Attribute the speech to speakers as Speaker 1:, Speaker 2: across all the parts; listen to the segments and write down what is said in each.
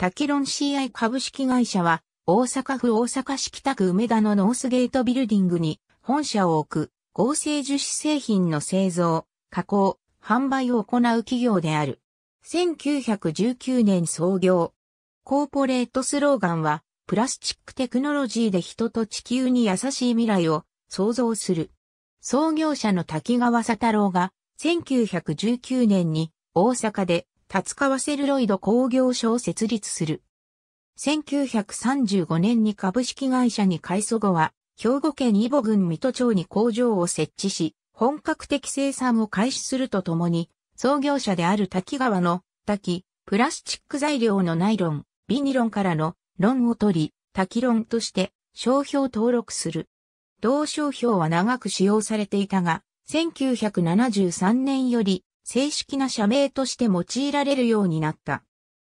Speaker 1: タキロン CI 株式会社は、大阪府大阪市北区梅田のノースゲートビルディングに本社を置く合成樹脂製品の製造、加工、販売を行う企業である。1919年創業。コーポレートスローガンは、プラスチックテクノロジーで人と地球に優しい未来を創造する。創業者の滝川佐太郎が1919年に大阪で立川セルロイド工業所を設立する。1935年に株式会社に改装後は、兵庫県伊保郡水戸町に工場を設置し、本格的生産を開始するとともに、創業者である滝川の滝、プラスチック材料のナイロン、ビニロンからの論を取り、滝論として商標登録する。同商標は長く使用されていたが、1973年より正式な社名として用いられるようになった。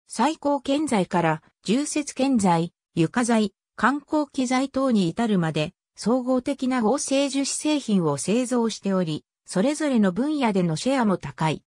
Speaker 1: 最高建材から重節建材、床材、観光機材等に至るまで、総合的な合成樹脂製品を製造しており、それぞれの分野でのシェアも高い。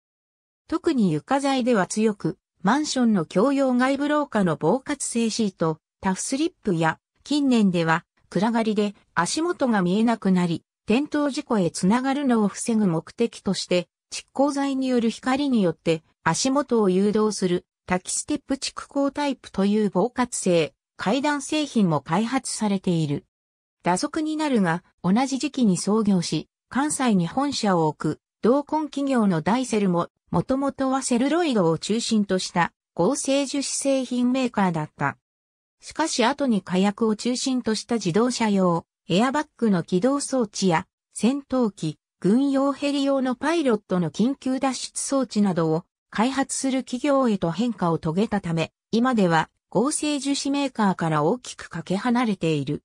Speaker 1: 特に床材では強く、マンションの共用外部廊下の防滑性シート、タフスリップや、近年では、暗がりで足元が見えなくなり、転倒事故へつながるのを防ぐ目的として、蓄光剤による光によって足元を誘導するタキステップ蓄光タイプという防滑性、階段製品も開発されている。打足になるが同じ時期に創業し、関西に本社を置く同梱企業のダイセルも、もともとはセルロイドを中心とした合成樹脂製品メーカーだった。しかし後に火薬を中心とした自動車用、エアバッグの起動装置や戦闘機、軍用ヘリ用のパイロットの緊急脱出装置などを開発する企業へと変化を遂げたため、今では合成樹脂メーカーから大きくかけ離れている。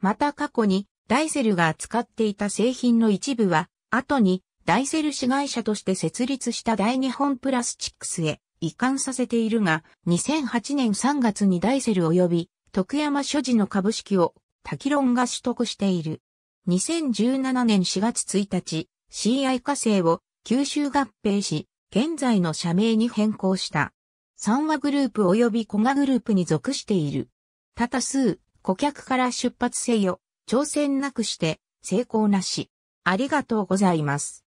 Speaker 1: また過去にダイセルが扱っていた製品の一部は、後にダイセル市会社として設立した大日本プラスチックスへ移管させているが、2008年3月にダイセル及び徳山所持の株式をタキロンが取得している。2017年4月1日、CI 火星を吸収合併し、現在の社名に変更した。三和グループ及びコ賀グループに属している。多多数、顧客から出発せよ、挑戦なくして、成功なし。ありがとうございます。